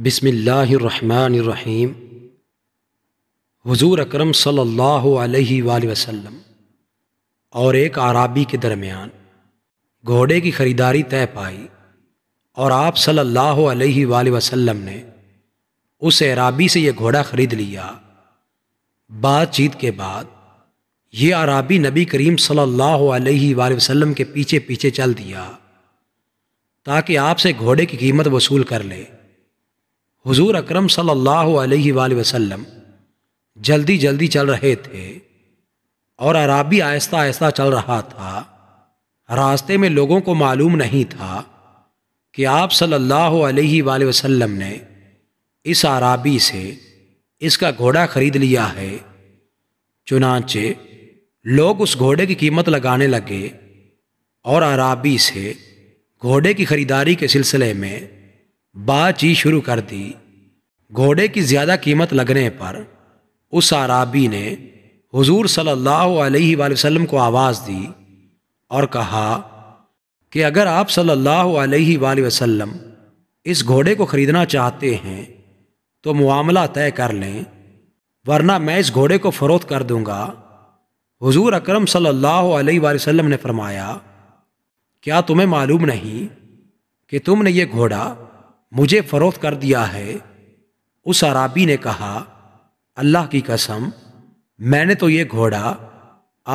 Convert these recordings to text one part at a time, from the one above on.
बिसमीम हजूर अक्रम सल्ला वसम और एक आरबी के दरमियान घोड़े की ख़रीदारी तय पाई और आप सल्लल्लाहु अलैहि वसल्लम ने उस एराबी से यह घोड़ा ख़रीद लिया बातचीत के बाद ये आराबी नबी करीम सल्लल्लाहु अलैहि वसल्लम के पीछे पीछे चल दिया ताकि आपसे घोड़े की कीमत वसूल कर ले हुजूर अकरम सल्लल्लाहु अलैहि वसल्लम जल्दी जल्दी चल रहे थे और अराबी आहिस्ता आहिस्ता चल रहा था रास्ते में लोगों को मालूम नहीं था कि आप सल्लल्लाहु अलैहि वसल्लम ने इस अराबी से इसका घोड़ा खरीद लिया है चुनाचे लोग उस घोड़े की कीमत लगाने लगे और अराबी से घोड़े की खरीदारी के सिलसिले में बातचीत शुरू कर दी घोड़े की ज़्यादा कीमत लगने पर उस आराबी ने हुजूर सल्लल्लाहु अलैहि वसल्लम को आवाज़ दी और कहा कि अगर आप सल्लल्लाहु अलैहि वसल्लम इस घोड़े को ख़रीदना चाहते हैं तो मामला तय कर लें वरना मैं इस घोड़े को फ़रोख्त कर दूंगा हुजूर अकरम सल्लल्लाहु अलैहि वसल्लम ने फरमाया क्या तुम्हें मालूम नहीं कि तुमने ये घोड़ा मुझे फ़रोख्त कर दिया है उस अराबी ने कहा अल्लाह की कसम मैंने तो ये घोड़ा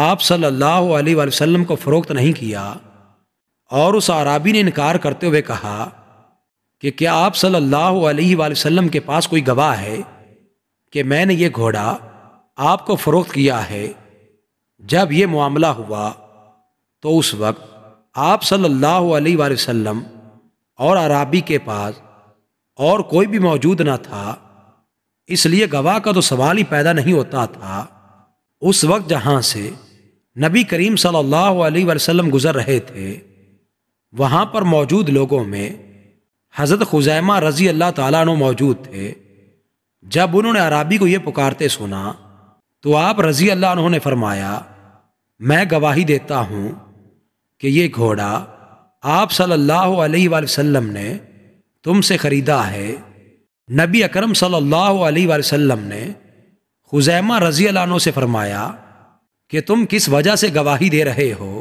आप सल्लल्लाहु अलैहि वसल्लम को फ़रोख्त नहीं किया और उस अराबी ने इनकार करते हुए कहा कि क्या आप सल्लल्लाहु अलैहि वसल्लम के पास कोई गवाह है कि मैंने ये घोड़ा आपको फ़रोख्त किया है जब ये मामला हुआ तो उस वक्त आप सल्लल्लाहु अलैहि वसल्लम और अराबी के पास और कोई भी मौजूद ना था इसलिए गवाह का तो सवाल ही पैदा नहीं होता था उस वक्त जहाँ से नबी करीम सल्लल्लाहु अलैहि वसल्लम गुज़र रहे थे वहाँ पर मौजूद लोगों में हज़रत खुजैमा रज़ी अल्लाह तु मौजूद थे जब उन्होंने अराबी को ये पुकारते सुना तो आप रज़ी अल्लाह उन्होंने फरमाया मैं गवाही देता हूँ कि ये घोड़ा आप सल्लल्लाहु अलैहि वसल्लम ने तुमसे ख़रीदा है नबी अकरम सल्लल्लाहु अलैहि वसल्लम ने खुजैमा रजी अलानो से फरमाया कि तुम किस वजह से गवाही दे रहे हो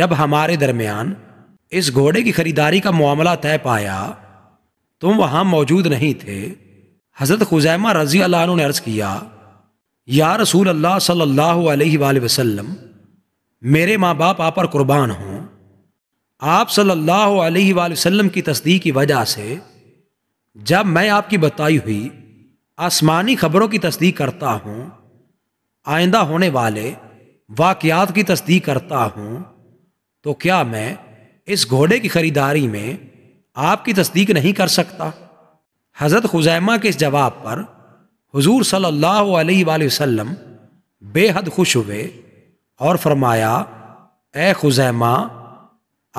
जब हमारे दरमियान इस घोड़े की खरीदारी का मामला तय पाया तुम वहाँ मौजूद नहीं थे हज़रत खुजैमा रजी अलानो ने अर्ज़ किया या रसूल अल्लाह सल्लल्लाहु अलैहि वसल्लम मेरे माँ बाप आप पर कुर्बान हों आप सल्लल्लाहु अलैहि वसल्लम की तस्दीक की वजह से जब मैं आपकी बताई हुई आसमानी खबरों की तस्दीक करता हूँ आइंदा होने वाले वाक़ात की तस्दीक करता हूँ तो क्या मैं इस घोड़े की ख़रीदारी में आपकी तस्दीक नहीं कर सकता हज़रत खुजैमा के इस जवाब पर हुजूर सल्लल्लाहु अलैहि वसल्लम बेहद खुश हुए और फरमाया ए खुजैमा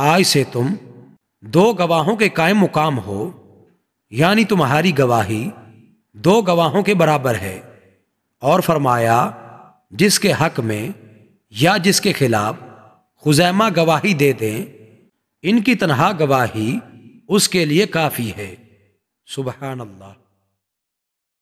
आज से तुम दो गवाहों के कायम मुकाम हो यानी तुम्हारी गवाही दो गवाहों के बराबर है और फरमाया जिसके हक में या जिसके खिलाफ खुजैमा गवाही दे दें इनकी तनहा गवाही उसके लिए काफ़ी है सुबह अल्लाह